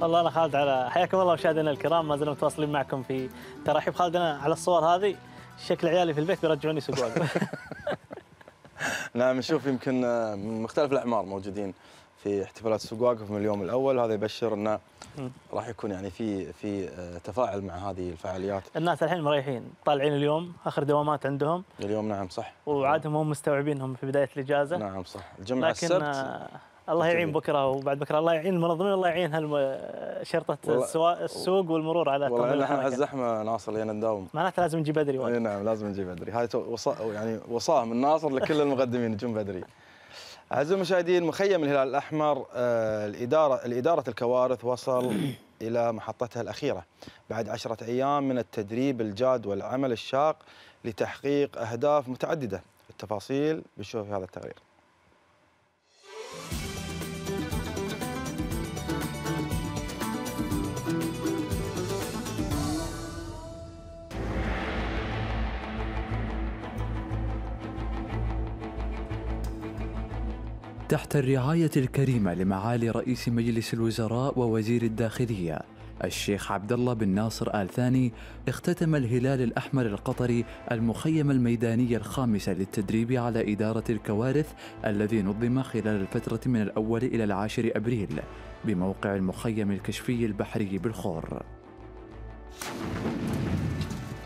والله انا خالد على حياكم الله مشاهدينا الكرام ما زلنا متواصلين معكم في ترحيب خالد انا على الصور هذه شكل عيالي في البيت بيرجعوني سوق نعم نشوف يمكن آه، من مختلف الاعمار موجودين في احتفالات سوق واقف من اليوم الاول هذا يبشر انه راح يكون يعني في في آه، تفاعل مع هذه الفعاليات الناس الحين مريحين طالعين اليوم اخر دوامات عندهم اليوم نعم صح وعادهم هم مستوعبينهم في بدايه الاجازه نعم صح الجمعه السبت آه، الله يعين بكره وبعد بكره الله يعين المنظمين الله يعين شرطه السوق والمرور على والله احنا على الزحمه ناصر لين نداوم معناته لازم نجي بدري اي نعم لازم نجي بدري هاي وصا يعني وصاه من ناصر لكل المقدمين يجون بدري اعزائي المشاهدين مخيم الهلال الاحمر آه، الاداره الاداره الكوارث وصل الى محطتها الاخيره بعد عشرة ايام من التدريب الجاد والعمل الشاق لتحقيق اهداف متعدده التفاصيل بنشوف في هذا التقرير تحت الرعاية الكريمة لمعالي رئيس مجلس الوزراء ووزير الداخلية الشيخ عبد الله بن ناصر آل ثاني اختتم الهلال الأحمر القطري المخيم الميداني الخامس للتدريب على إدارة الكوارث الذي نظم خلال الفترة من الأول إلى العاشر أبريل بموقع المخيم الكشفي البحري بالخور.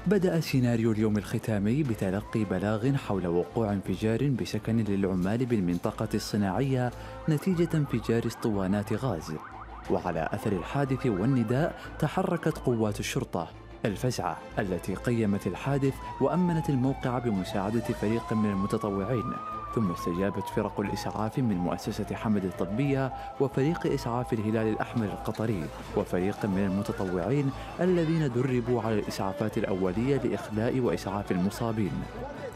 بدأ سيناريو اليوم الختامي بتلقي بلاغ حول وقوع انفجار بسكن للعمال بالمنطقة الصناعية نتيجة انفجار اسطوانات غاز وعلى أثر الحادث والنداء تحركت قوات الشرطة الفزعة التي قيمت الحادث وأمنت الموقع بمساعدة فريق من المتطوعين ثم استجابت فرق الإسعاف من مؤسسة حمد الطبية وفريق إسعاف الهلال الأحمر القطري وفريق من المتطوعين الذين دربوا على الإسعافات الأولية لإخلاء وإسعاف المصابين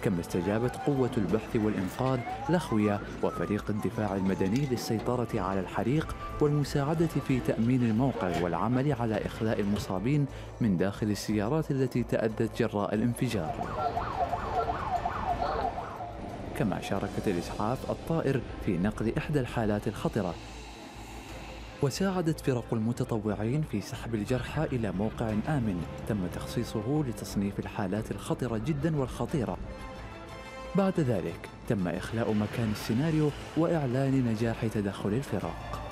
كما استجابت قوة البحث والإنقاذ لخوية وفريق الدفاع المدني للسيطرة على الحريق والمساعدة في تأمين الموقع والعمل على إخلاء المصابين من داخل السيارات التي تأذت جراء الانفجار كما شاركت الإسعاف الطائر في نقل إحدى الحالات الخطرة وساعدت فرق المتطوعين في سحب الجرحى إلى موقع آمن تم تخصيصه لتصنيف الحالات الخطرة جدا والخطيرة بعد ذلك تم إخلاء مكان السيناريو وإعلان نجاح تدخل الفرق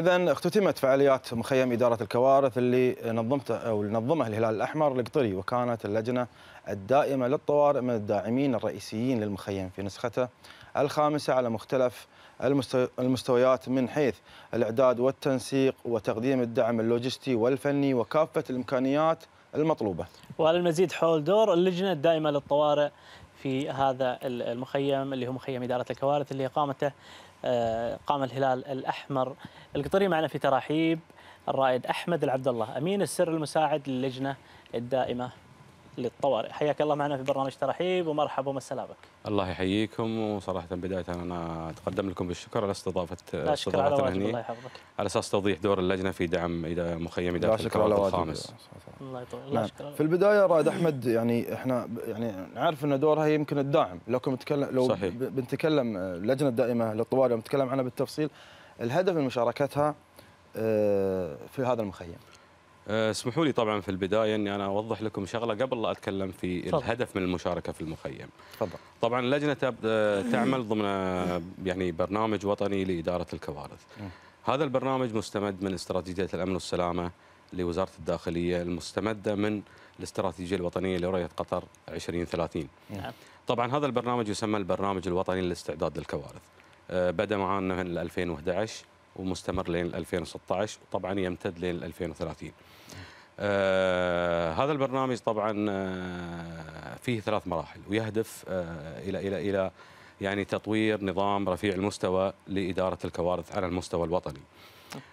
اذا اختتمت فعاليات مخيم اداره الكوارث اللي نظمته او نظمه الهلال الاحمر القطري وكانت اللجنه الدائمه للطوارئ من الداعمين الرئيسيين للمخيم في نسخته الخامسه على مختلف المستويات من حيث الاعداد والتنسيق وتقديم الدعم اللوجستي والفني وكافه الامكانيات المطلوبه. وعلى المزيد حول دور اللجنه الدائمه للطوارئ في هذا المخيم اللي هو مخيم اداره الكوارث اللي اقامته آه، قام الهلال الأحمر القطري معنا في تراحيب الرائد أحمد العبد الله أمين السر المساعد للجنة الدائمة للطوارئ حياك الله معنا في برنامج ترحيب ومرحبا ومسا الله يحييكم وصراحه بدايه انا اتقدم لكم بالشكر على استضافه استضافتنا هنا الله يحفظك على اساس توضيح دور اللجنه في دعم اذا مخيم اذا شكر على الخامس الله يطول نعم. في البدايه رائد احمد يعني احنا يعني نعرف ان دورها يمكن الداعم لو نتكلم لو صحيح. بنتكلم آه، اللجنه الدائمه للطوارئ بنتكلم عنها بالتفصيل الهدف من مشاركتها آه، في هذا المخيم آه، اسمحوا لي طبعا في البدايه اني انا اوضح لكم شغله قبل لا اتكلم في فضل. الهدف من المشاركه في المخيم. فضل. طبعا اللجنه آه، تعمل ضمن آه، يعني برنامج وطني لاداره الكوارث. هذا البرنامج مستمد من استراتيجيه الامن والسلامه لوزاره الداخليه المستمده من الاستراتيجيه الوطنيه لرؤيه قطر 2030. نعم. طبعا هذا البرنامج يسمى البرنامج الوطني للاستعداد للكوارث. بدا معنا من 2011 ومستمر لين 2016 وطبعا يمتد لين 2030 آه هذا البرنامج طبعا آه، فيه ثلاث مراحل ويهدف آه الى الى الى يعني تطوير نظام رفيع المستوى لاداره الكوارث على المستوى الوطني.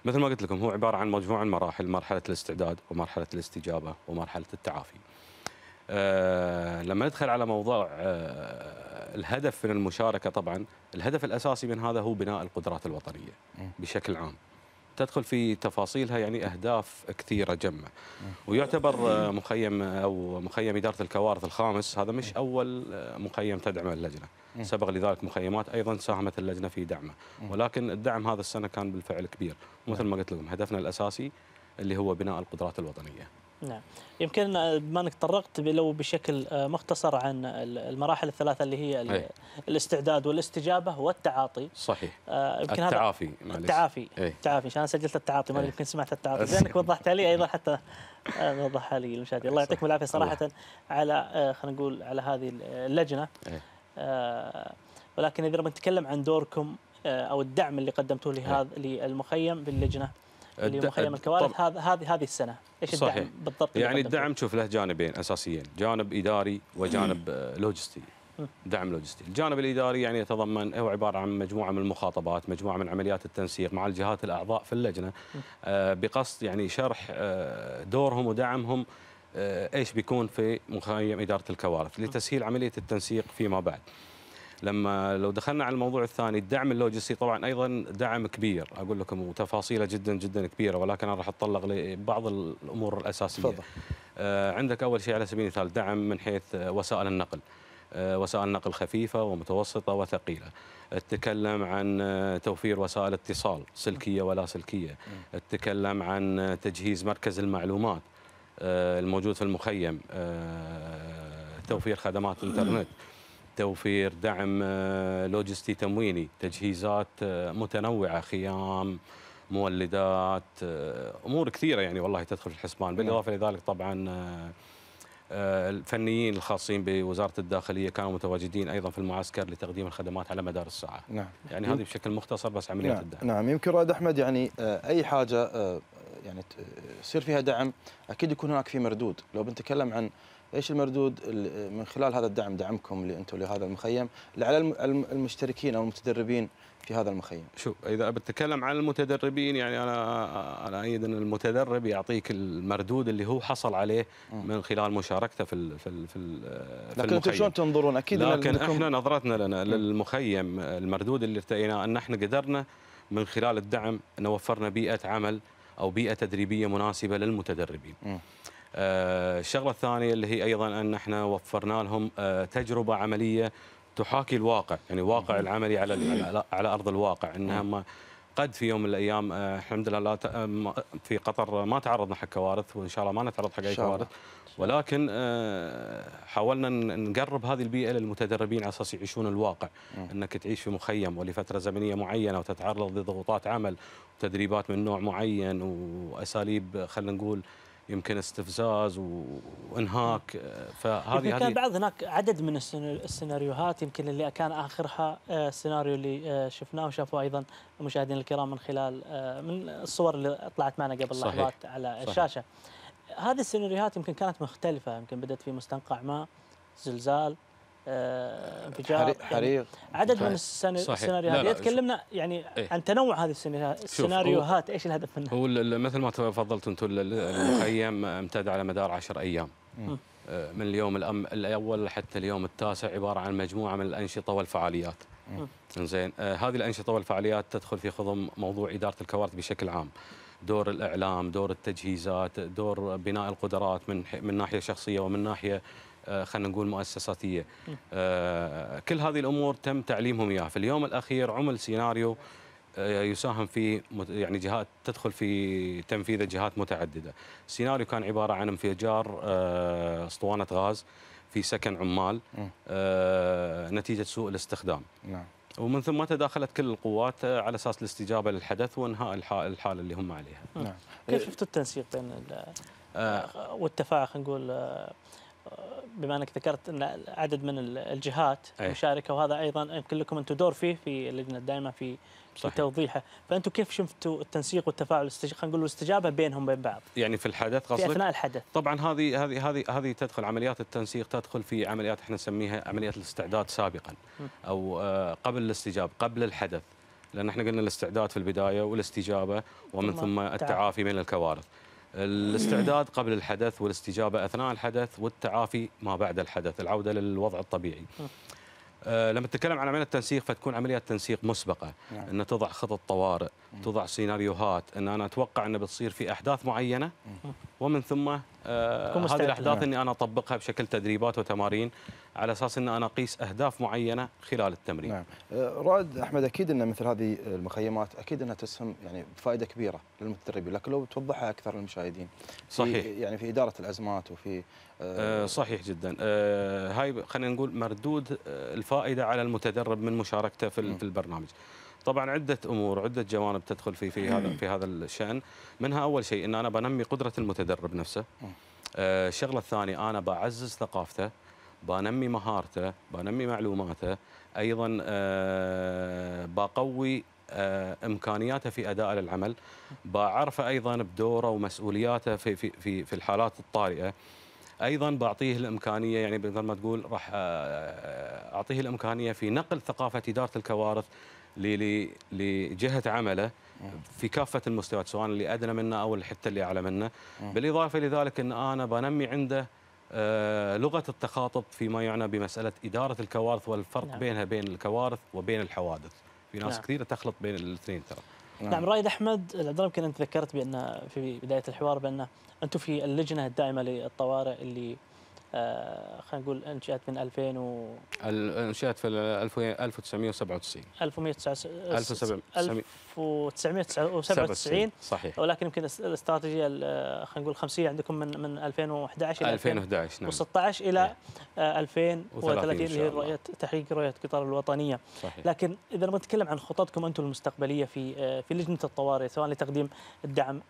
مثل ما قلت لكم هو عباره عن مجموعه من مراحل مرحله الاستعداد ومرحله الاستجابه ومرحله التعافي. لما ندخل على موضوع آه، الهدف من المشاركه طبعا الهدف الاساسي من هذا هو بناء القدرات الوطنيه بشكل عام تدخل في تفاصيلها يعني اهداف كثيره جمع ويعتبر آه، مخيم او مخيم اداره الكوارث الخامس هذا مش اول آه، مخيم تدعمه اللجنه سبق لذلك مخيمات ايضا ساهمت اللجنه في دعمه ولكن الدعم هذا السنه كان بالفعل كبير مثل ما قلت لكم هدفنا الاساسي اللي هو بناء القدرات الوطنيه نعم يمكن بما انك تطرقت لو بشكل آه، مختصر عن المراحل الثلاثه اللي هي أي. الاستعداد والاستجابه والتعاطي صحيح آه، يمكن التعافي هذا التعافي أي. التعافي إيه. عشان سجلت التعاطي ما إيه. يمكن سمعت التعاطي زينك وضحتها لي ايضا حتى آه، وضحها لي المشاهدين الله يعطيكم العافيه صراحه على خلينا نقول على هذه اللجنه أي. ولكن اذا بنتكلم عن دوركم او الدعم اللي قدمتوه لهذا إيه. للمخيم باللجنه لمخيم الكوارث هذا هذه هذه السنه ايش صحيح. الدعم بالضبط يعني الدعم شوف له جانبين اساسيين جانب اداري وجانب آه، لوجستي دعم لوجستي الجانب الاداري يعني يتضمن هو عباره عن مجموعه من المخاطبات مجموعه من عمليات التنسيق مع الجهات الاعضاء في اللجنه آه، بقصد يعني شرح آه، دورهم ودعمهم ايش بيكون في مخيم اداره الكوارث لتسهيل عمليه التنسيق فيما بعد لما لو دخلنا على الموضوع الثاني الدعم اللوجستي طبعا ايضا دعم كبير اقول لكم وتفاصيله جدا جدا كبيره ولكن انا راح اتطلق لبعض الامور الاساسيه تفضل آه، عندك اول شيء على سبيل المثال دعم من حيث وسائل النقل آه، وسائل نقل خفيفه ومتوسطه وثقيله تتكلم عن توفير وسائل اتصال سلكيه ولا سلكيه تتكلم عن تجهيز مركز المعلومات آه، الموجود في المخيم توفير خدمات انترنت توفير دعم آه، لوجستي تمويني تجهيزات آه، متنوعه خيام مولدات آه، امور كثيره يعني والله تدخل في الحسبان نعم. بالاضافه لذلك طبعا الفنيين الخاصين بوزاره الداخليه كانوا متواجدين ايضا في المعسكر لتقديم الخدمات على مدار الساعه. نعم. يعني هذه بشكل مختصر بس عمليه نعم. الدعم. نعم يمكن رائد احمد يعني اي حاجه يعني يصير فيها دعم اكيد يكون هناك في مردود، لو بنتكلم عن ايش المردود من خلال هذا الدعم دعمكم اللي انتم لهذا المخيم على المشتركين او المتدربين في هذا المخيم؟ شوف اذا بتكلم عن المتدربين يعني انا انا ايد ان المتدرب يعطيك المردود اللي هو حصل عليه من خلال مشاركته في في في, ال في لكن انتم شلون تنظرون اكيد لكن احنا نظرتنا لنا للمخيم المردود اللي ارتئيناه ان احنا قدرنا من خلال الدعم نوفرنا وفرنا بيئه عمل او بيئه تدريبيه مناسبه للمتدربين. م. آه، الشغله الثانيه اللي هي ايضا ان احنا وفرنا لهم آه، تجربه عمليه تحاكي الواقع يعني واقع العملي على على ارض الواقع انها قد في يوم من الايام آه، الحمد لله في قطر ما تعرضنا حق كوارث وان شاء الله ما نتعرض حق اي كوارث ولكن حاولنا نقرب هذه البيئه للمتدربين على اساس يعيشون الواقع انك تعيش في مخيم ولفتره زمنيه معينه وتتعرض لضغوطات عمل وتدريبات من نوع معين واساليب خلينا نقول يمكن استفزاز وانهاك آه، فهذه كان بعض هناك عدد من السيناريوهات يمكن اللي كان اخرها السيناريو آه، اللي آه، شفناه وشافوه ايضا المشاهدين الكرام من خلال من الصور اللي طلعت معنا قبل صحيح لحظات على صحيح الشاشه هذه السيناريوهات يمكن كانت مختلفه يمكن بدات في مستنقع ما زلزال آه، انفجار يعني حريق عدد من السيناريوهات اذا تكلمنا يعني ايه؟ عن تنوع هذه إيه، السيناريوهات ايش الهدف منها؟ هو مثل ما تفضلت انتم المخيم امتد على مدار 10 ايام آه، من اليوم الاول حتى اليوم التاسع عباره عن مجموعه من الانشطه والفعاليات. زين آه هذه الانشطه والفعاليات تدخل في خضم موضوع اداره الكوارث بشكل عام. دور الاعلام، دور التجهيزات، دور بناء القدرات من من ناحيه شخصيه ومن ناحيه آه، خلينا نقول مؤسساتيه آه، كل هذه الامور تم تعليمهم اياها في اليوم الاخير عمل سيناريو آه، يساهم في يعني جهات تدخل في تنفيذه جهات متعدده السيناريو كان عباره عن انفجار اسطوانه غاز في سكن عمال نتيجه سوء الاستخدام نعم ومن ثم تداخلت كل القوات على اساس الاستجابه للحدث وانهاء الحاله اللي هم عليها. نعم. كيف شفتوا التنسيق بين والتفاعل خلينا نقول بما انك ذكرت ان عدد من الجهات أيه. مشاركه وهذا ايضا يمكن لكم انتم دور فيه في اللجنه الدائمه في صحيح. في توضيحه، فانتم كيف شفتوا التنسيق والتفاعل خلينا نقول الاستجابه بينهم وبين بعض؟ يعني في الحدث قصدك؟ في اثناء الحدث طبعا هذه هذه هذه هذه تدخل عمليات التنسيق تدخل في عمليات احنا نسميها عمليات الاستعداد سابقا او آه، قبل الاستجابه قبل الحدث لان احنا قلنا الاستعداد في البدايه والاستجابه ومن ثم التعافي من الكوارث. الاستعداد قبل الحدث والاستجابة أثناء الحدث والتعافي ما بعد الحدث العودة للوضع الطبيعي آه، لما تتكلم عن عمليه تنسيق فتكون عمليات تنسيق مسبقه نعم. ان تضع خطط طوارئ نعم. تضع سيناريوهات ان انا اتوقع انه بتصير في احداث معينه نعم. ومن ثم آه، هذه الاحداث نعم. اني انا اطبقها بشكل تدريبات وتمارين على اساس ان انا اقيس اهداف معينه خلال التمرين. نعم. آه، رائد احمد اكيد ان مثل هذه المخيمات اكيد انها تسهم يعني بفائده كبيره للمتدربين، لكن لو توضحها اكثر للمشاهدين. صحيح. يعني في اداره الازمات وفي آه،, آه صحيح جدا. آه هاي خلينا نقول مردود الفائده على المتدرب من مشاركته في, نعم. في البرنامج. طبعا عده امور عده جوانب تدخل في في هذا في هذا الشان منها اول شيء ان انا بنمي قدره المتدرب نفسه آه، الشغله الثانيه انا بعزز ثقافته بنمي مهارته بنمي معلوماته ايضا آه، بقوي آه، امكانياته في اداء للعمل بعرفه ايضا بدوره ومسؤولياته في في في, في الحالات الطارئه ايضا بعطيه الامكانيه يعني مثل ما تقول راح اعطيه الامكانيه في نقل ثقافه اداره الكوارث لجهه عمله في كافه المستويات سواء اللي ادنى منه او حتى اللي اعلى منه بالاضافه لذلك ان انا بنمي عنده آه، لغه التخاطب فيما يعنى بمساله اداره الكوارث والفرق نعم. بينها بين الكوارث وبين الحوادث في ناس نعم. كثيره تخلط بين الاثنين ترى نعم, نعم رايد احمد العذراء يمكن انت ذكرت بان في بدايه الحوار بان انتم في اللجنه الدائمه للطوارئ اللي آه، خلينا نقول انشات من 2000 و انشات في 1997 1997 صحيح ولكن يمكن الاستراتيجيه خلينا نقول الخمسيه عندكم من من 2011 الى 2011 نعم و16 الى 2030 نعم. اللي هي رؤيه تحقيق رؤيه قطار الوطنيه صحيح. لكن اذا نتكلم عن خططكم انتم المستقبليه في آه، في لجنه الطوارئ سواء لتقديم الدعم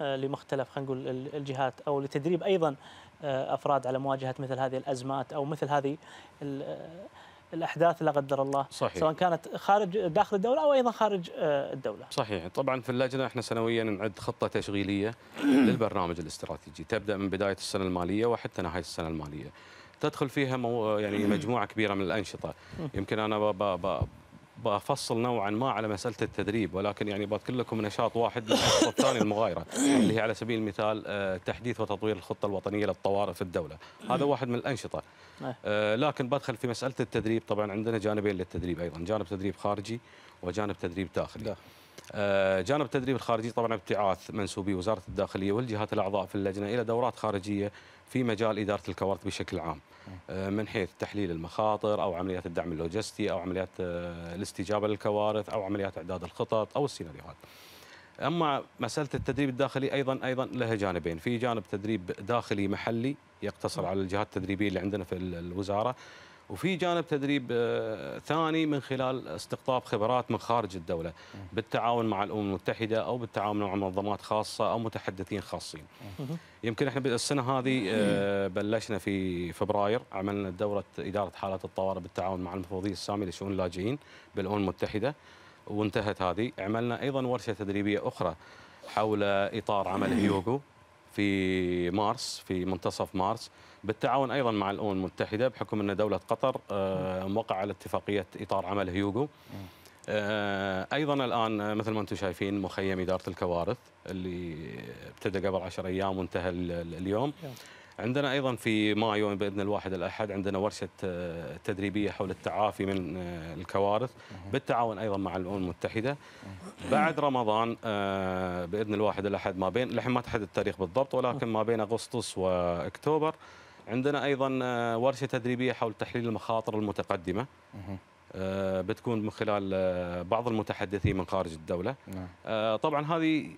آه، لمختلف خلينا نقول الجهات او لتدريب ايضا آه، افراد على مواجهه مثل هذه الازمات او مثل هذه آه، الاحداث لا قدر الله صحيح. سواء كانت خارج داخل الدوله او ايضا خارج الدوله. صحيح، طبعا في اللجنه احنا سنويا نعد خطه تشغيليه للبرنامج الاستراتيجي، تبدا من بدايه السنه الماليه وحتى نهايه السنه الماليه. تدخل فيها مو يعني مجموعه كبيره من الانشطه، يمكن انا بفصل نوعا ما على مساله التدريب ولكن يعني بذكر لكم نشاط واحد من الثاني المغايره اللي هي على سبيل المثال آه، تحديث وتطوير الخطه الوطنيه للطوارئ في الدوله، هذا واحد من الانشطه. نعم. آه، لكن بدخل في مساله التدريب طبعا عندنا جانبين للتدريب ايضا، جانب تدريب خارجي وجانب تدريب داخلي. آه، جانب التدريب الخارجي طبعا ابتعاث منسوبي وزاره الداخليه والجهات الاعضاء في اللجنه الى دورات خارجيه في مجال اداره الكوارث بشكل عام آه، من حيث تحليل المخاطر او عمليات الدعم اللوجستي او عمليات آه، الاستجابه للكوارث او عمليات اعداد الخطط او السيناريوهات. اما مساله التدريب الداخلي ايضا ايضا لها جانبين، في جانب تدريب داخلي محلي يقتصر نعم. على الجهات التدريبيه اللي عندنا في الوزاره وفي جانب تدريب آه، ثاني من خلال استقطاب خبرات من خارج الدوله بالتعاون مع الامم المتحده او بالتعاون مع منظمات خاصه او متحدثين خاصين. يمكن احنا السنه هذه آه، بلشنا في فبراير عملنا دوره اداره حالات الطوارئ بالتعاون مع المفوضيه السامي لشؤون اللاجئين بالامم المتحده وانتهت هذه، عملنا ايضا ورشه تدريبيه اخرى حول اطار عمل هيوغو في مارس في منتصف مارس بالتعاون ايضا مع الامم المتحده بحكم ان دوله قطر آه، موقع على اتفاقيه اطار عمل هيوغو آه، ايضا الان آه، مثل ما انتم شايفين مخيم اداره الكوارث اللي ابتدى قبل 10 ايام وانتهى اليوم عندنا ايضا في مايو باذن الواحد الاحد عندنا ورشه تدريبيه حول التعافي من الكوارث بالتعاون ايضا مع الامم المتحده بعد رمضان باذن الواحد الاحد ما بين لحين ما تحدد التاريخ بالضبط ولكن ما بين اغسطس واكتوبر عندنا ايضا آه، ورشه تدريبيه حول تحليل المخاطر المتقدمه آه، بتكون من خلال آه، بعض المتحدثين من خارج الدوله نعم. طبعا هذه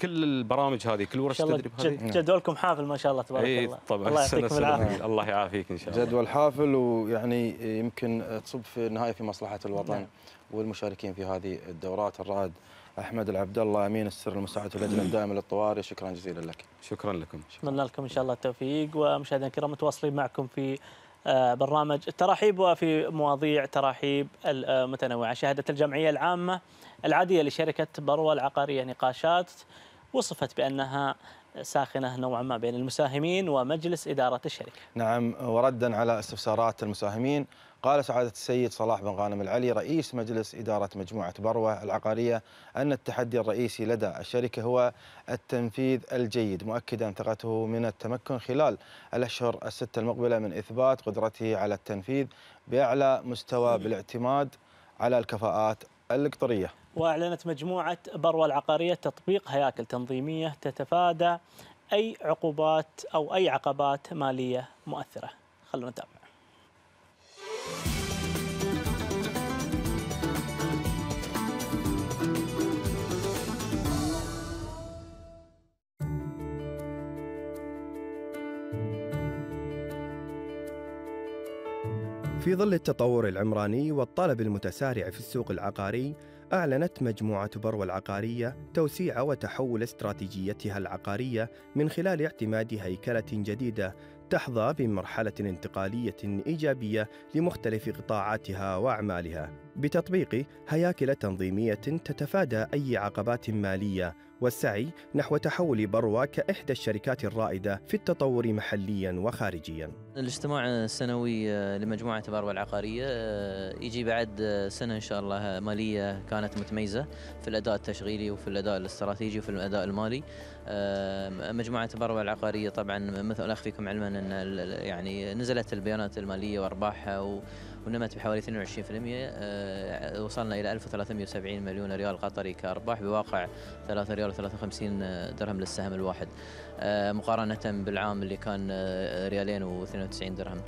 كل البرامج هذه كل ورش التدريب هذه جدولكم حافل ما شاء الله تبارك إيه، الله طبعا الله يعطيكم العافيه الله يعافيك ان شاء الله جدول حافل ويعني يمكن تصب في النهايه في مصلحه الوطن نعم. والمشاركين في هذه الدورات الرائد احمد العبد الله امين السر المساعد في اللجنه الدائمه للطوارئ شكرا جزيلا لك شكرا لكم اتمنى لكم ان شاء الله التوفيق ومشاهدينا الكرام متواصلين معكم في آه، برنامج التراحيب وفي مواضيع تراحيب المتنوعه شهدت الجمعيه العامه العاديه لشركه بروه العقاريه نقاشات وصفت بانها ساخنة نوعا ما بين المساهمين ومجلس إدارة الشركة نعم وردا على استفسارات المساهمين قال سعادة السيد صلاح بن غانم العلي رئيس مجلس إدارة مجموعة بروة العقارية أن التحدي الرئيسي لدى الشركة هو التنفيذ الجيد مؤكدا ثقته من التمكن خلال الأشهر الستة المقبلة من إثبات قدرته على التنفيذ بأعلى مستوى بالاعتماد على الكفاءات القطرية وأعلنت مجموعة بروة العقارية تطبيق هياكل تنظيمية تتفادى أي عقوبات أو أي عقبات مالية مؤثرة خلونا نتابع في ظل التطور العمراني والطلب المتسارع في السوق العقاري، أعلنت مجموعة بروة العقارية توسيع وتحول استراتيجيتها العقارية من خلال اعتماد هيكلة جديدة تحظى بمرحلة انتقالية إيجابية لمختلف قطاعاتها وأعمالها، بتطبيق هياكل تنظيمية تتفادى أي عقبات مالية والسعي نحو تحول بروة كإحدى الشركات الرائدة في التطور محليا وخارجيا. الاجتماع السنوي آه، لمجموعة باربة العقارية آه، يجي بعد آه، سنة إن شاء الله مالية كانت متميزة في الأداء التشغيلي وفي الأداء الاستراتيجي وفي الأداء المالي مجموعة باربة العقارية طبعا مثل أخ فيكم علما أن يعني نزلت البيانات المالية وأرباحها ونمت بحوالي 22% وصلنا إلى 1370 مليون ريال قطري كأرباح بواقع 3 ريال و53 درهم للسهم الواحد مقارنة بالعام اللي كان ريالين و 98 درهم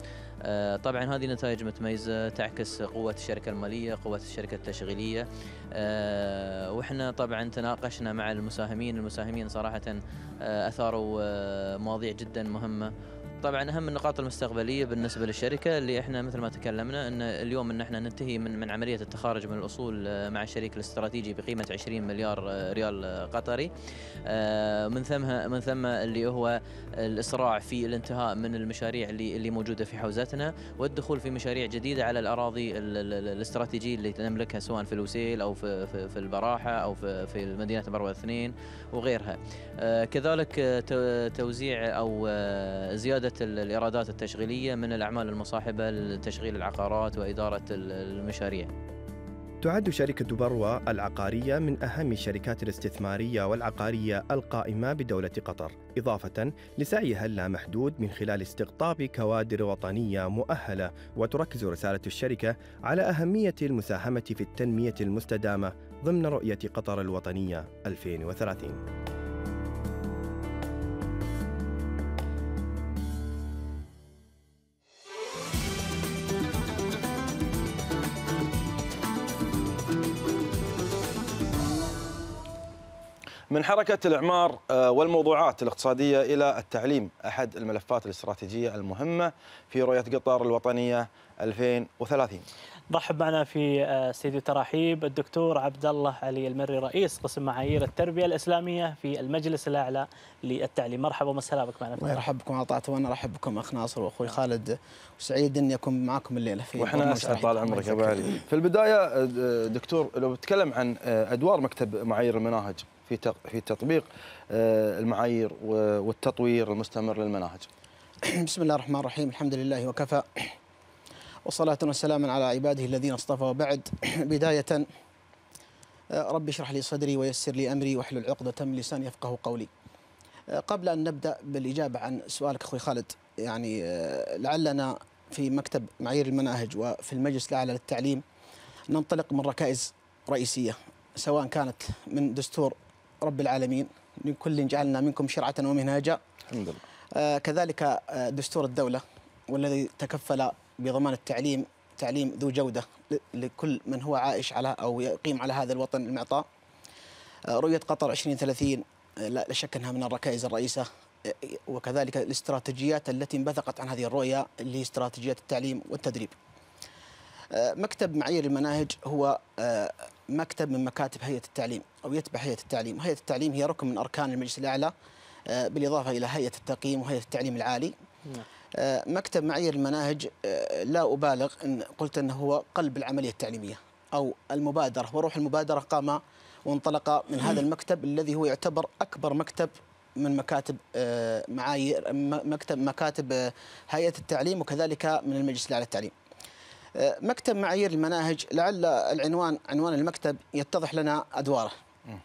آه، طبعا هذه نتائج متميزة تعكس قوة الشركة المالية قوة الشركة التشغيلية آه، وإحنا طبعا تناقشنا مع المساهمين المساهمين صراحة آه، أثاروا مواضيع جدا مهمة طبعا اهم النقاط المستقبليه بالنسبه للشركه اللي احنا مثل ما تكلمنا ان اليوم ان احنا ننتهي من من عمليه التخارج من الاصول آه، مع الشريك الاستراتيجي بقيمه 20 مليار آه، ريال آه، قطري من ثم من ثم اللي هو الاسراع في الانتهاء من المشاريع اللي اللي موجوده في حوزتنا والدخول في مشاريع جديده على الاراضي الاستراتيجيه اللي نملكها سواء في الوسيل او في في, في البراحه او في في مدينه مروه اثنين وغيرها كذلك توزيع او زياده زيادة الإيرادات التشغيلية من الأعمال المصاحبة لتشغيل العقارات وإدارة المشاريع تعد شركة بروا العقارية من أهم الشركات الاستثمارية والعقارية القائمة بدولة قطر، إضافة لسعيها اللامحدود من خلال استقطاب كوادر وطنية مؤهلة، وتركز رسالة الشركة على أهمية المساهمة في التنمية المستدامة ضمن رؤية قطر الوطنية 2030. من حركة الإعمار آه، والموضوعات الاقتصادية إلى التعليم أحد الملفات الاستراتيجية المهمة في رؤية قطر الوطنية 2030 ضحب معنا في آه، استديو تراحيب الدكتور عبد الله علي المري رئيس قسم معايير التربيه الاسلاميه في المجلس الاعلى للتعليم مرحبا ومسهلا بك معنا مرحبا بكم عطاء وانا ارحب بكم اخ ناصر واخوي خالد وسعيد اني اكون معكم الليله في واحنا نسعد طال عمرك ابو علي في البدايه آه، دكتور لو بتكلم عن ادوار مكتب معايير المناهج في في تطبيق آه، المعايير والتطوير المستمر للمناهج. بسم الله الرحمن الرحيم، الحمد لله وكفى وصلاة وسلاما على عباده الذين اصطفى وبعد بداية آه، ربي اشرح لي صدري ويسر لي أمري واحلل عقدة من لساني يفقه قولي آه، قبل أن نبدأ بالإجابة عن سؤالك أخوي خالد يعني لعلنا في مكتب معايير المناهج وفي المجلس الأعلى للتعليم ننطلق من ركائز رئيسية سواء كانت من دستور رب العالمين لكل جعلنا منكم شرعة ومنهاجا الحمد لله آه كذلك آه، دستور الدولة والذي تكفل بضمان التعليم تعليم ذو جودة لكل من هو عائش على أو يقيم على هذا الوطن المعطاء آه رؤية قطر 2030 آه، لا شك أنها من الركائز الرئيسة آه، وكذلك الاستراتيجيات التي انبثقت عن هذه الرؤية اللي هي استراتيجيات التعليم والتدريب مكتب معايير المناهج هو مكتب من مكاتب هيئه التعليم او يتبع هيئه التعليم، هيئه التعليم هي ركن من اركان المجلس الاعلى آه، بالاضافه الى هيئه التقييم وهيئه التعليم العالي. نعم. آه، مكتب معايير المناهج آه، لا ابالغ ان قلت انه هو قلب العمليه التعليميه او المبادره وروح المبادره قام وانطلق من هذا المكتب الذي هو يعتبر اكبر مكتب من مكاتب معايير مكتب مكاتب هيئه التعليم وكذلك من المجلس الاعلى للتعليم. مكتب معايير المناهج لعل العنوان عنوان المكتب يتضح لنا ادواره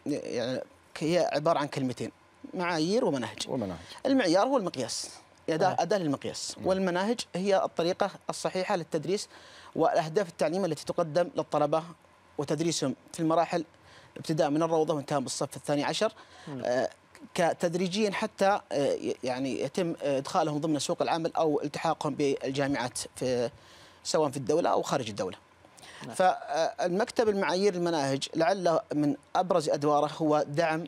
يعني هي عباره عن كلمتين معايير ومناهج ومناهج المعيار هو المقياس اداه اداه للمقياس والمناهج هي الطريقه الصحيحه للتدريس والاهداف التعليميه التي تقدم للطلبه وتدريسهم في المراحل ابتداء من الروضه وانتهاء بالصف الثاني عشر آه، كتدريجيا تدريجيا حتى آه، يعني يتم ادخالهم ضمن سوق العمل او التحاقهم بالجامعات في سواء في الدولة أو خارج الدولة نعم. فالمكتب آه، المعايير المناهج لعله من أبرز أدواره هو دعم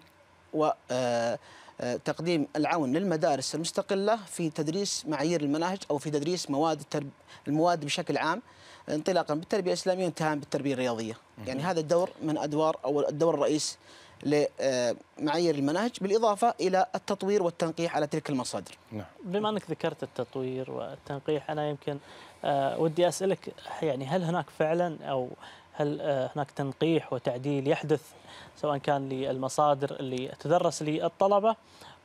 و آه، آه، تقديم العون للمدارس المستقلة في تدريس معايير المناهج أو في تدريس مواد الترب... المواد بشكل عام انطلاقا بالتربية الإسلامية وانتهاء بالتربية الرياضية يعني هذا الدور من أدوار أو الدور الرئيس لمعايير المناهج بالإضافة إلى التطوير والتنقيح على تلك المصادر نعم. بما أنك ذكرت التطوير والتنقيح أنا يمكن آه، ودي اسالك يعني هل هناك فعلا او هل آه، هناك تنقيح وتعديل يحدث سواء كان للمصادر اللي تدرس للطلبه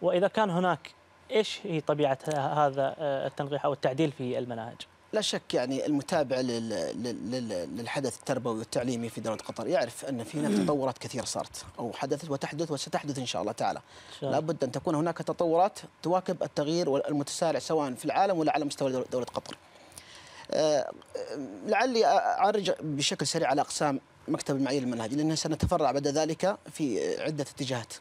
واذا كان هناك ايش هي طبيعه هذا آه، التنقيح او التعديل في المناهج؟ لا شك يعني المتابع للحدث التربوي والتعليمي في دولة قطر يعرف أن في هناك تطورات كثيرة صارت أو حدثت وتحدث وستحدث إن شاء الله تعالى شاء. لابد أن تكون هناك تطورات تواكب التغيير المتسارع سواء في العالم ولا على مستوى دولة قطر آه، لعلي اعرج بشكل سريع على اقسام مكتب المعايير المنهجي لان سنتفرع بعد ذلك في عده اتجاهات.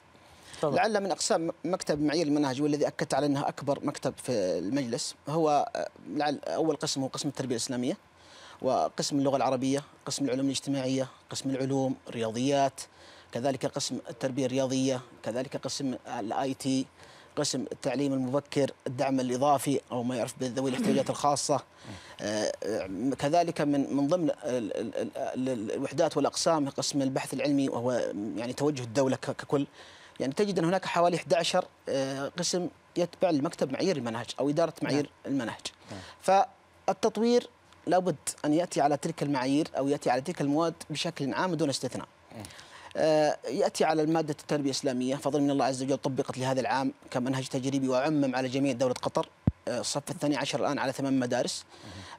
طبعا. لعل من اقسام مكتب المعايير المنهجي والذي اكدت على انها اكبر مكتب في المجلس هو آه، لعل اول قسم هو قسم التربيه الاسلاميه وقسم اللغه العربيه، قسم العلوم الاجتماعيه، قسم العلوم، رياضيات، كذلك قسم التربيه الرياضيه، كذلك قسم الاي تي قسم التعليم المبكر الدعم الإضافي أو ما يعرف بذوي الاحتياجات الخاصة آه، كذلك من من ضمن الوحدات والأقسام قسم البحث العلمي وهو يعني توجه الدولة ككل يعني تجد أن هناك حوالي 11 آه، قسم يتبع لمكتب معايير المناهج أو إدارة معايير نعم. المناهج نعم. فالتطوير لابد أن يأتي على تلك المعايير أو يأتي على تلك المواد بشكل عام دون استثناء نعم. آه، ياتي على الماده التربيه الاسلاميه فضل من الله عز وجل طبقت لهذا العام كمنهج تجريبي وعمم على جميع دوله قطر الصف آه، الثاني عشر الان على ثمان مدارس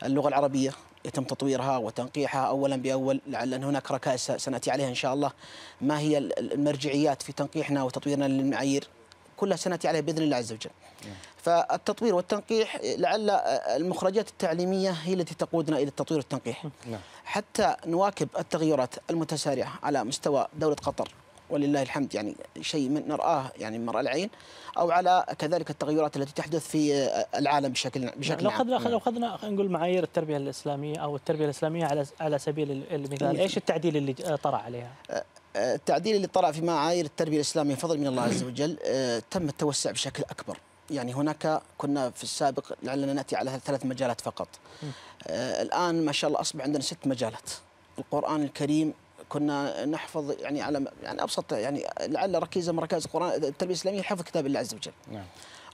اللغه العربيه يتم تطويرها وتنقيحها اولا باول لعل ان هناك ركائز سناتي عليها ان شاء الله ما هي المرجعيات في تنقيحنا وتطويرنا للمعايير كلها سناتي عليه باذن الله عز وجل. فالتطوير والتنقيح لعل المخرجات التعليميه هي التي تقودنا الى التطوير والتنقيح. نعم. حتى نواكب التغيرات المتسارعه على مستوى دوله قطر ولله الحمد يعني شيء من نراه يعني مرأة العين او على كذلك التغيرات التي تحدث في العالم بشكل نعم. بشكل لو اخذنا نعم. لو اخذنا نقول معايير التربيه الاسلاميه او التربيه الاسلاميه على على سبيل المثال ايش التعديل اللي طرا عليها؟ أه، التعديل اللي طلع في معايير التربيه الاسلاميه بفضل من الله عز وجل آه، تم التوسع بشكل اكبر يعني هناك كنا في السابق لعلنا ناتي على ثلاث مجالات فقط آه، الان ما شاء الله اصبح عندنا ست مجالات القران الكريم كنا نحفظ يعني على يعني ابسط يعني لعل ركيزه من ركائز القران التربيه الاسلاميه حفظ كتاب الله عز وجل نعم.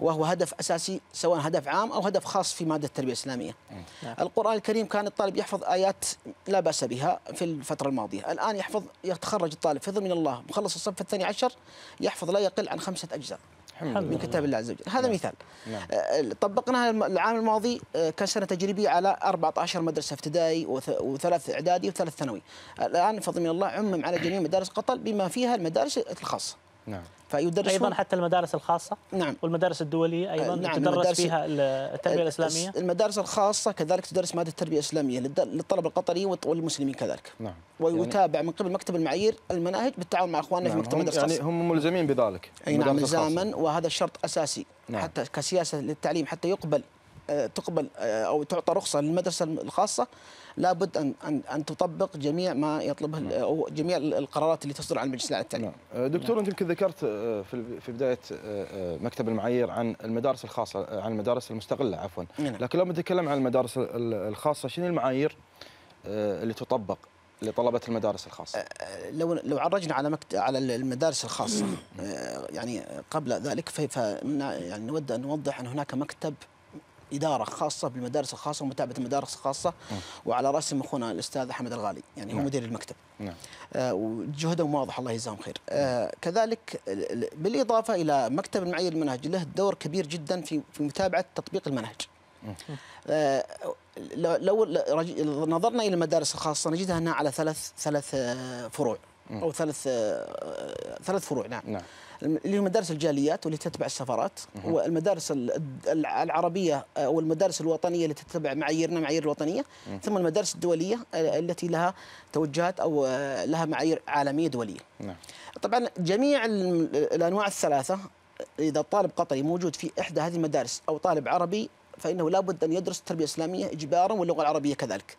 وهو هدف أساسي سواء هدف عام أو هدف خاص في مادة التربية الإسلامية نعم. القرآن الكريم كان الطالب يحفظ آيات لا بأس بها في الفترة الماضية الآن يحفظ يتخرج الطالب فضل من الله مخلص الصف الثاني عشر يحفظ لا يقل عن خمسة أجزاء من كتاب الله عز وجل هذا نعم. مثال نعم. آه، طبقناها العام الماضي آه، كسنة تجريبية على 14 مدرسة ابتدائي وثلاث إعدادي وثلاث ثانوي الآن فضل من الله عمم على جميع مدارس قطر بما فيها المدارس الخاصة نعم فيدرس ايضا حتى المدارس الخاصه نعم والمدارس الدوليه آه، ايضا نعم تدرس فيها التربيه الاسلاميه المدارس الخاصه كذلك تدرس ماده التربيه الاسلاميه للطلبه القطري والمسلمين كذلك نعم يعني ويتابع يعني من قبل مكتب المعايير المناهج بالتعاون مع اخواننا نعم في مكتب المدرسه يعني هم ملزمين بذلك اي نعم الزامن وهذا شرط اساسي نعم. حتى كسياسه للتعليم حتى يقبل آه، تقبل آه، او تعطى رخصه للمدرسه الخاصه لابد ان ان ان تطبق جميع ما يطلبه نعم. او جميع القرارات اللي تصدر عن المجلس الاعلى نعم. آه، دكتور انت يمكن ذكرت في بدايه مكتب المعايير عن المدارس الخاصه عن المدارس المستقله عفوا نعم. نعم. لكن لما نتكلم عن المدارس الخاصه شنو المعايير اللي تطبق لطلبه المدارس الخاصه؟ لو لو عرجنا على مكت... على المدارس الخاصه يعني قبل ذلك ف... يعني نود ان نوضح ان هناك مكتب اداره خاصه بالمدارس الخاصه ومتابعه المدارس الخاصه م. نعم. وعلى راسهم اخونا الاستاذ احمد الغالي يعني هو نعم. مدير المكتب نعم. آه وجهدهم واضح الله يجزاهم خير آه كذلك بالاضافه الى مكتب المعايير المنهج له دور كبير جدا في في متابعه تطبيق المنهج نعم. آه، لو نظرنا الى المدارس الخاصه نجدها انها على ثلاث ثلاث آه، فروع او ثلاث آه، آه، ثلاث فروع نعم, نعم. اللي هي مدارس الجاليات واللي تتبع السفارات والمدارس العربيه آه، والمدارس الوطنيه اللي تتبع معاييرنا معايير الوطنيه مم. ثم المدارس الدوليه التي لها توجهات او لها معايير عالميه دوليه نعم. طبعا جميع الانواع الثلاثه اذا طالب قطري موجود في احدى هذه المدارس او طالب عربي فإنه لا بد أن يدرس التربية الإسلامية إجبارا واللغة العربية كذلك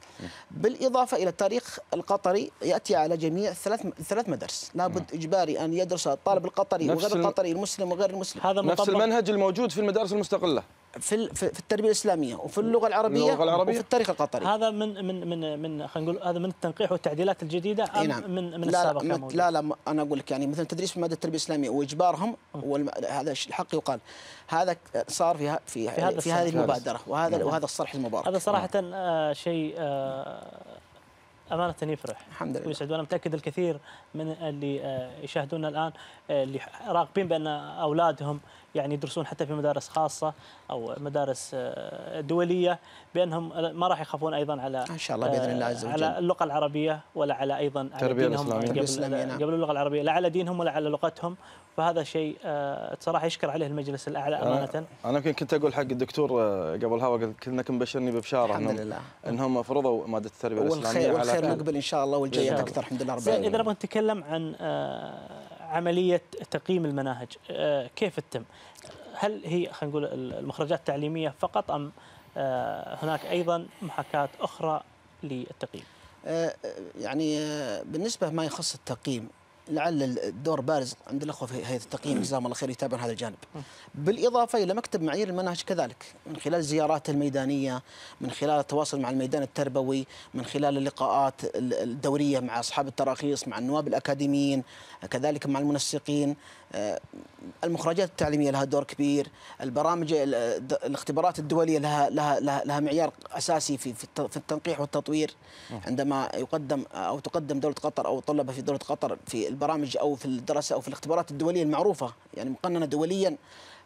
بالإضافة إلى التاريخ القطري يأتي على جميع ثلاث ثلاث مدارس لا بد نعم. إجباري أن يدرس الطالب القطري وغير القطري المسلم وغير المسلم هذا نفس المنهج الموجود في المدارس المستقلة في في التربيه الاسلاميه وفي اللغه العربيه, اللغة العربية وفي التاريخ القطري هذا من من من من خلينا نقول هذا من التنقيح والتعديلات الجديده ام إيه نعم. من من لا السابق لا, لا لا انا اقول لك يعني مثلا تدريس في ماده التربيه الاسلاميه واجبارهم هذا الحق يقال هذا صار في في, في, في هذه المبادره وهذا نعم. وهذا الصرح المبارك هذا صراحه نعم. آه شيء آه امانه يفرح الحمد لله ويسعد وانا متاكد الكثير من اللي آه، يشاهدونا الان آه، اللي راغبين بان اولادهم يعني يدرسون حتى في مدارس خاصه او مدارس آه، دوليه بانهم ما راح يخافون ايضا على ان شاء الله باذن الله عز وجل على اللغه العربيه ولا على ايضا على دينهم قبل, نعم. قبل اللغه العربيه لا على دينهم ولا على لغتهم فهذا شيء آه، صراحه يشكر عليه المجلس الاعلى امانه انا يمكن كنت اقول حق الدكتور آه، قبل هوا كنا مبشرني ببشاره الحمد إنهم لله انهم فرضوا ماده التربيه الاسلاميه والخير والخير مقبل ان شاء الله والجيات نعم. اكثر الحمد لله رب العالمين اذا نبغى نتكلم عن آه، عمليه تقييم المناهج كيف تتم؟ هل هي خلينا نقول المخرجات التعليميه فقط ام هناك ايضا محاكاه اخرى للتقييم؟ يعني بالنسبه ما يخص التقييم لعل الدور بارز عند الاخوه في هيئه التقييم جزاهم الله خير يتابعون هذا الجانب. بالاضافه الى مكتب معايير المناهج كذلك من خلال زياراته الميدانيه، من خلال التواصل مع الميدان التربوي، من خلال اللقاءات الدوريه مع اصحاب التراخيص، مع النواب الاكاديميين، كذلك مع المنسقين، آه، المخرجات التعليميه لها دور كبير، البرامج الاختبارات الدوليه لها لها لها, لها معيار اساسي في في التنقيح والتطوير عندما يقدم او تقدم دوله قطر او طلبه في دوله قطر في البرامج او في الدراسه او في الاختبارات الدوليه المعروفه يعني مقننه دوليا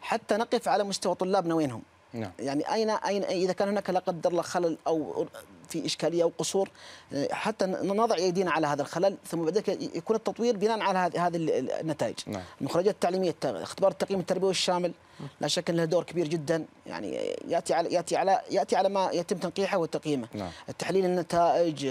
حتى نقف على مستوى طلابنا وينهم نعم. يعني اين اين اذا كان هناك لا قدر الله خلل او في إشكالية وقصور آه، حتى نضع أيدينا على هذا الخلل ثم بعد ذلك يكون التطوير بناء على هذه النتائج نعم. المخرجات التعليمية اختبار التقييم التربوي الشامل لا شك أن له دور كبير جدا يعني يأتي على يأتي على يأتي على ما يتم تنقيحه وتقييمه نعم. تحليل النتائج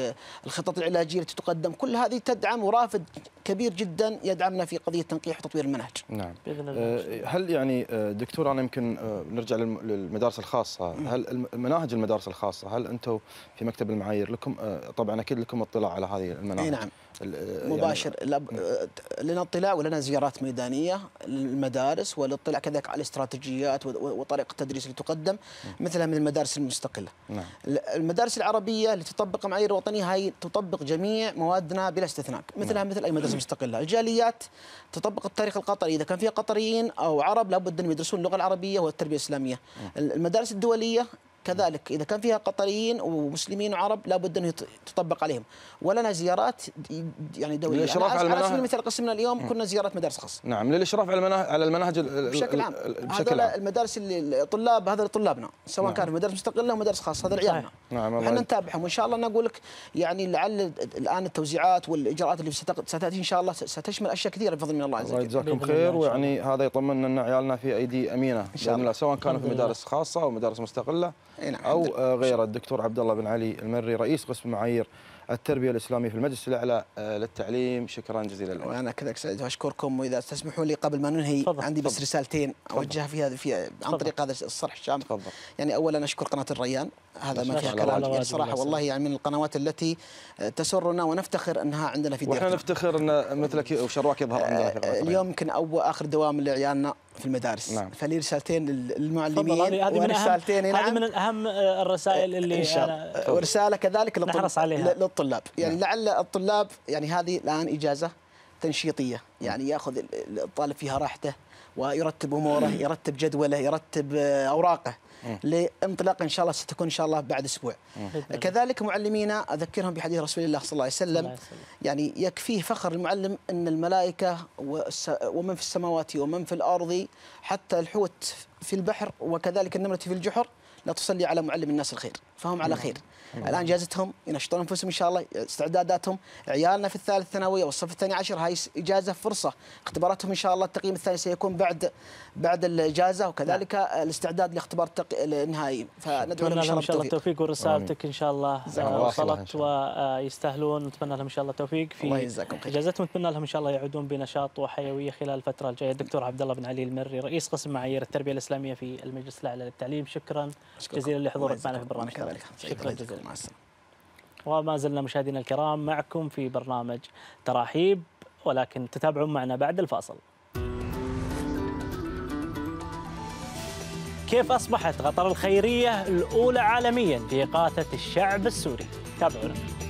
الخطط العلاجية التي تقدم كل هذه تدعم ورافد كبير جدا يدعمنا في قضية تنقيح وتطوير المنهج نعم بإذن الله. آه، هل يعني آه، دكتور أنا يمكن نرجع للمدارس الخاصة نعم. هل المناهج المدارس الخاصة هل أنتم في مكتب المعايير لكم آه، طبعا اكيد لكم اطلاع على هذه المناطق اي نعم يعني مباشر يعني لنا اطلاع ولنا زيارات ميدانيه للمدارس والاطلاع كذلك على الاستراتيجيات وطريقه التدريس اللي تقدم مثلها من المدارس المستقله نعم. المدارس العربيه اللي تطبق معايير وطنيه هاي تطبق جميع موادنا بلا استثناء مثلها نعم. مثل اي مدرسه مستقله الجاليات تطبق التاريخ القطري اذا كان فيها قطريين او عرب لابد ان يدرسون اللغه العربيه والتربيه الاسلاميه المدارس الدوليه كذلك اذا كان فيها قطريين ومسلمين وعرب لابد انه تطبق عليهم ولنا زيارات يعني دوليه للاشراف على, على سبيل المثال قسمنا اليوم كنا زيارات مدارس خاص نعم للاشراف على المناهج على المناهج بشكل عام بشكل عام المدارس اللي الطلاب هذا طلابنا سواء نعم. كانوا مدارس مستقله او مدارس خاصه هذا عيالنا نعم احنا نتابعهم وان شاء الله انا اقول لك يعني لعل الان التوزيعات والاجراءات اللي ستاتي ان شاء الله ستشمل اشياء كثيره بفضل من الله عز وجل جزاكم خير ويعني هذا يطمننا ان عيالنا في ايدي امينه ان شاء الله سواء كانوا في مدارس خاصه او مدارس مستقله إيه نعم، او آه، غيره الدكتور عبد الله بن علي المري رئيس قسم معايير التربيه الاسلاميه في المجلس الاعلى آه، للتعليم شكرا جزيلا لك. انا كذلك سعيد واشكركم واذا تسمحوا لي قبل ما ننهي فضل. عندي بس رسالتين اوجهها في هذا في عن طريق هذا الصرح الشامل يعني اولا اشكر قناه الريان هذا ما فيها كلام يعني صراحه والله يعني من القنوات التي آه، تسرنا ونفتخر انها عندنا في ديارتنا واحنا نفتخر ان مثلك وشرواك يظهر عندنا في آه، اليوم يمكن اول اخر دوام لعيالنا في المدارس نعم. فلي رسالتين للمعلمين ورسالتين هذه من اهم نعم. الرسائل اللي إن شاء الله. ورساله كذلك للطلاب الطلاب يعني نعم. لعل الطلاب يعني هذه الآن إجازة تنشيطية يعني يأخذ الطالب فيها راحته ويرتب أموره يرتب جدوله يرتب آه، أوراقه لانطلاق ان شاء الله ستكون ان شاء الله بعد اسبوع. كذلك معلمينا اذكرهم بحديث رسول الله صلى الله عليه وسلم يعني يكفيه فخر المعلم ان الملائكه ومن في السماوات ومن في الارض حتى الحوت في البحر وكذلك النمرة في الجحر لا تصلي على معلم الناس الخير فهم على خير الآن جازتهم ينشطون أنفسهم إن شاء الله استعداداتهم عيالنا في الثالث ثانوية والصف الثاني عشر هاي إجازة فرصة اختباراتهم إن شاء الله التقييم الثاني سيكون بعد بعد الإجازة وكذلك لا. نعم. الاستعداد لاختبار التق... النهائي فندعو لهم إن شاء الله التوفيق, ورسالتك إن شاء الله آه، وصلت ويستاهلون نتمنى لهم إن شاء الله التوفيق في إجازتهم نتمنى لهم إن شاء الله يعودون بنشاط وحيوية خلال الفترة الجاية الدكتور عبد الله بن علي المري رئيس قسم معايير التربية الإسلامية الإسلامية في المجلس الأعلى للتعليم شكرا جزيلا لحضورك معنا في برنامج شكرا جزيلا مع السلامة وما زلنا مشاهدينا الكرام معكم في برنامج تراحيب ولكن تتابعون معنا بعد الفاصل كيف أصبحت قطر الخيرية الأولى عالميا في إغاثة الشعب السوري تابعونا